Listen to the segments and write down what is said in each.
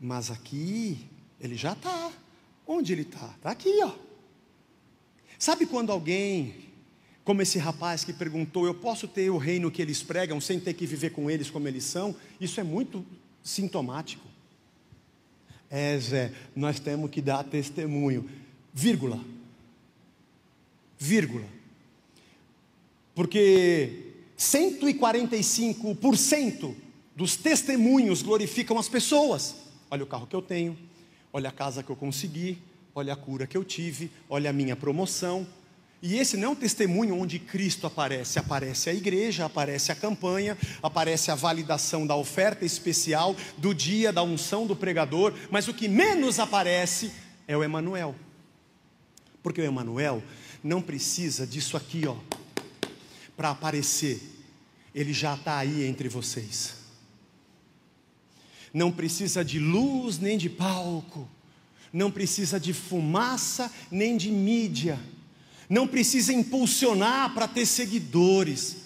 Mas aqui, ele já está. Onde ele está? Está aqui, ó. Sabe quando alguém, como esse rapaz que perguntou, eu posso ter o reino que eles pregam sem ter que viver com eles como eles são? Isso é muito sintomático. É, Zé, nós temos que dar testemunho. Vírgula. Vírgula. Porque 145% dos testemunhos glorificam as pessoas. Olha o carro que eu tenho, olha a casa que eu consegui, olha a cura que eu tive, olha a minha promoção. E esse não é um testemunho onde Cristo aparece, aparece a igreja, aparece a campanha, aparece a validação da oferta especial, do dia, da unção do pregador, mas o que menos aparece é o Emanuel. Porque o Emanuel não precisa disso aqui, ó, para aparecer. Ele já está aí entre vocês não precisa de luz nem de palco, não precisa de fumaça nem de mídia, não precisa impulsionar para ter seguidores,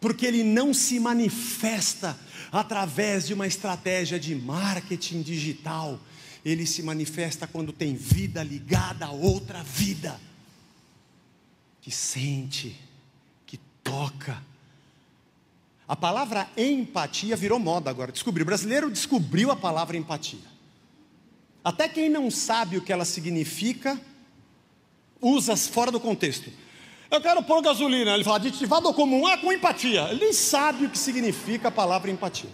porque ele não se manifesta através de uma estratégia de marketing digital, ele se manifesta quando tem vida ligada a outra vida, que sente, que toca, a palavra empatia virou moda agora. Descobriu. O brasileiro descobriu a palavra empatia. Até quem não sabe o que ela significa, usa fora do contexto. Eu quero pôr gasolina. Ele fala, aditivado comum é com empatia. Ele sabe o que significa a palavra empatia.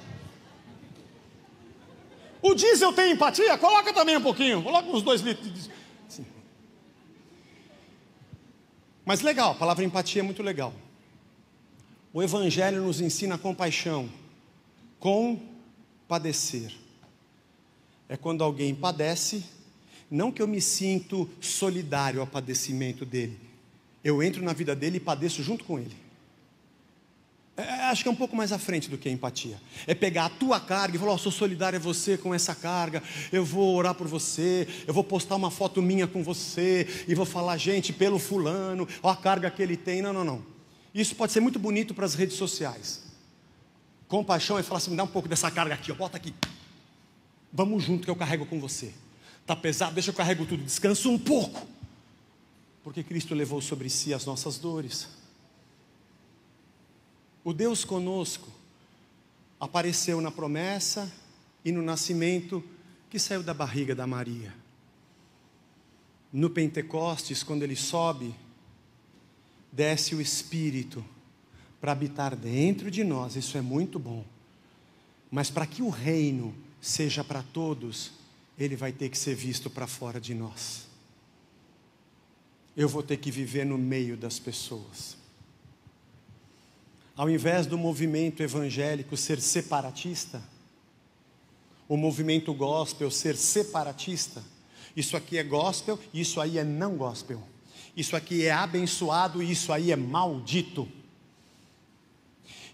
O diesel tem empatia? Coloca também um pouquinho. Coloca uns dois litros de diesel. Mas legal, a palavra empatia é muito legal. O Evangelho nos ensina compaixão, compadecer. É quando alguém padece, não que eu me sinto solidário ao padecimento dele, eu entro na vida dele e padeço junto com ele. É, é acho que é um pouco mais à frente do que a empatia. É pegar a tua carga e falar: oh, sou solidário a você com essa carga, eu vou orar por você, eu vou postar uma foto minha com você e vou falar, gente, pelo fulano, ó a carga que ele tem. Não, não, não. Isso pode ser muito bonito para as redes sociais. Compaixão é falar assim: me dá um pouco dessa carga aqui, ó, bota aqui. Vamos junto que eu carrego com você. Está pesado? Deixa eu carrego tudo. Descansa um pouco. Porque Cristo levou sobre si as nossas dores. O Deus conosco apareceu na promessa e no nascimento que saiu da barriga da Maria. No Pentecostes, quando ele sobe desce o Espírito para habitar dentro de nós, isso é muito bom. Mas para que o reino seja para todos, ele vai ter que ser visto para fora de nós. Eu vou ter que viver no meio das pessoas. Ao invés do movimento evangélico ser separatista, o movimento gospel ser separatista, isso aqui é gospel, isso aí é não gospel. Isso aqui é abençoado e isso aí é maldito.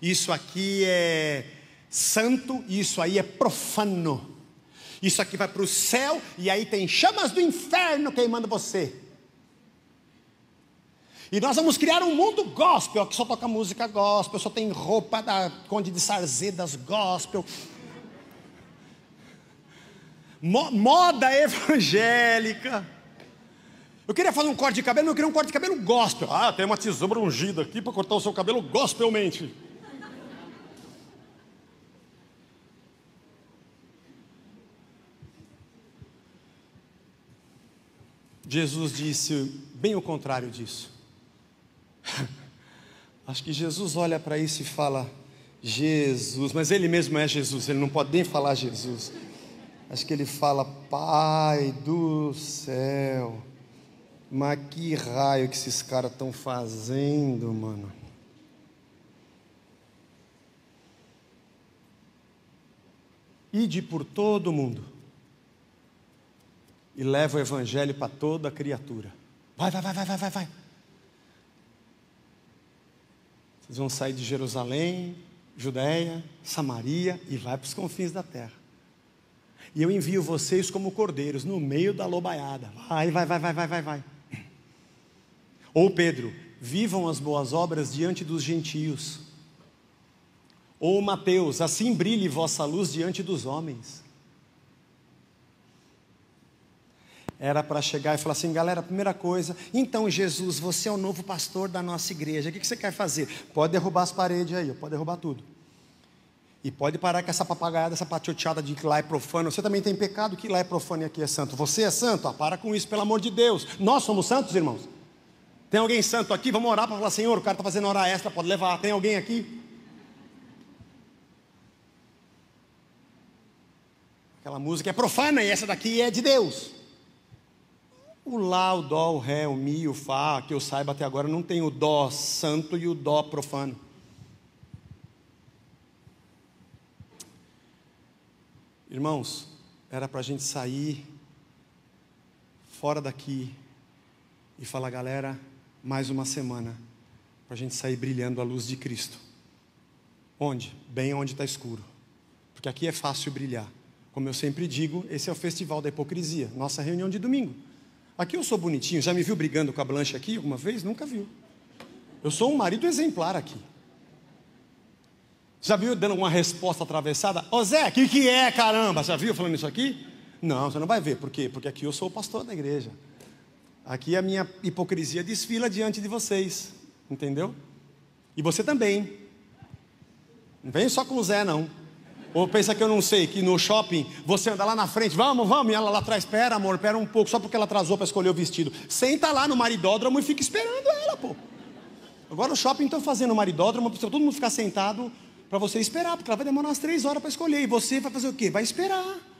Isso aqui é santo e isso aí é profano. Isso aqui vai para o céu e aí tem chamas do inferno queimando você. E nós vamos criar um mundo gospel, que só toca música gospel, só tem roupa da Conde de Sarzedas gospel. Moda evangélica. Eu queria fazer um corte de cabelo, mas eu queria um corte de cabelo gospel. Ah, tem uma tesoura ungida aqui para cortar o seu cabelo gospelmente. Jesus disse bem o contrário disso. Acho que Jesus olha para isso e fala: Jesus, mas ele mesmo é Jesus, ele não pode nem falar Jesus. Acho que ele fala: Pai do céu mas que raio que esses caras estão fazendo, mano. Ide por todo o mundo e leva o evangelho para toda criatura. Vai, vai, vai, vai, vai, vai. Vocês vão sair de Jerusalém, Judéia, Samaria e vai para os confins da terra. E eu envio vocês como cordeiros no meio da lobaiada. Vai, vai, vai, vai, vai, vai, vai. Ou Pedro, vivam as boas obras diante dos gentios. Ou Mateus, assim brilhe vossa luz diante dos homens. Era para chegar e falar assim, galera, primeira coisa, então Jesus, você é o novo pastor da nossa igreja, o que você quer fazer? Pode derrubar as paredes aí, pode derrubar tudo. E pode parar com essa papagaiada, essa patioteada de que lá é profano. Você também tem pecado que lá é profano e aqui é santo. Você é santo? Ah, para com isso, pelo amor de Deus. Nós somos santos, irmãos? Tem alguém santo aqui? Vamos orar para falar, Senhor, o cara está fazendo hora extra, pode levar. Tem alguém aqui? Aquela música é profana e essa daqui é de Deus. O Lá, o Dó, o Ré, o Mi, o Fá, que eu saiba até agora, não tem o Dó santo e o Dó profano. Irmãos, era para a gente sair fora daqui e falar, galera, mais uma semana para a gente sair brilhando a luz de Cristo. Onde? Bem onde está escuro. Porque aqui é fácil brilhar. Como eu sempre digo, esse é o festival da hipocrisia, nossa reunião de domingo. Aqui eu sou bonitinho, já me viu brigando com a Blanche aqui alguma vez? Nunca viu. Eu sou um marido exemplar aqui. Já viu dando uma resposta atravessada? Ô Zé, o que, que é caramba? Já viu falando isso aqui? Não, você não vai ver. Por quê? Porque aqui eu sou o pastor da igreja. Aqui a minha hipocrisia desfila diante de vocês, entendeu? E você também. Não vem só com o Zé, não. Ou pensa que eu não sei, que no shopping você anda lá na frente, vamos, vamos, e ela lá atrás, pera amor, pera um pouco, só porque ela atrasou para escolher o vestido. Senta lá no maridódromo e fica esperando ela, pô. Agora o shopping estão fazendo o maridódromo, precisa todo mundo ficar sentado para você esperar, porque ela vai demorar umas três horas para escolher. E você vai fazer o quê? Vai esperar.